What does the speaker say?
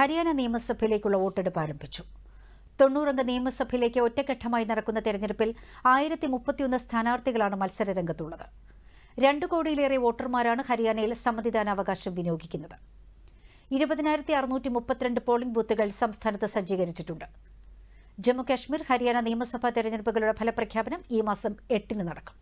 ഹരിയാന നിയമസഭയിലേക്കുള്ള വോട്ടെടുപ്പ് ആരംഭിച്ചു തൊണ്ണൂറംഗ നിയമസഭയിലേക്ക് ഒറ്റഘട്ടമായി നടക്കുന്ന തെരഞ്ഞെടുപ്പിൽ ആയിരത്തി മുപ്പത്തിയൊന്ന് സ്ഥാനാർത്ഥികളാണ് മത്സരരംഗത്തുള്ളത് രണ്ടു കോടിയിലേറെ വോട്ടർമാരാണ് ഹരിയാനയിൽ സമ്മതിദാനാവകാശം വിനിയോഗിക്കുന്നത് ഇരുപതിനായിരത്തി അറുന്നൂറ്റി മുപ്പത്തിരണ്ട് പോളിംഗ് ബൂത്തുകൾ സംസ്ഥാനത്ത് സജ്ജീകരിച്ചിട്ടുണ്ട് ജമ്മുകാശ്മീർ ഹരിയാന നിയമസഭാ തെരഞ്ഞെടുപ്പുകളുടെ ഫലപ്രഖ്യാപനം ഈ മാസം എട്ടിന് നടക്കും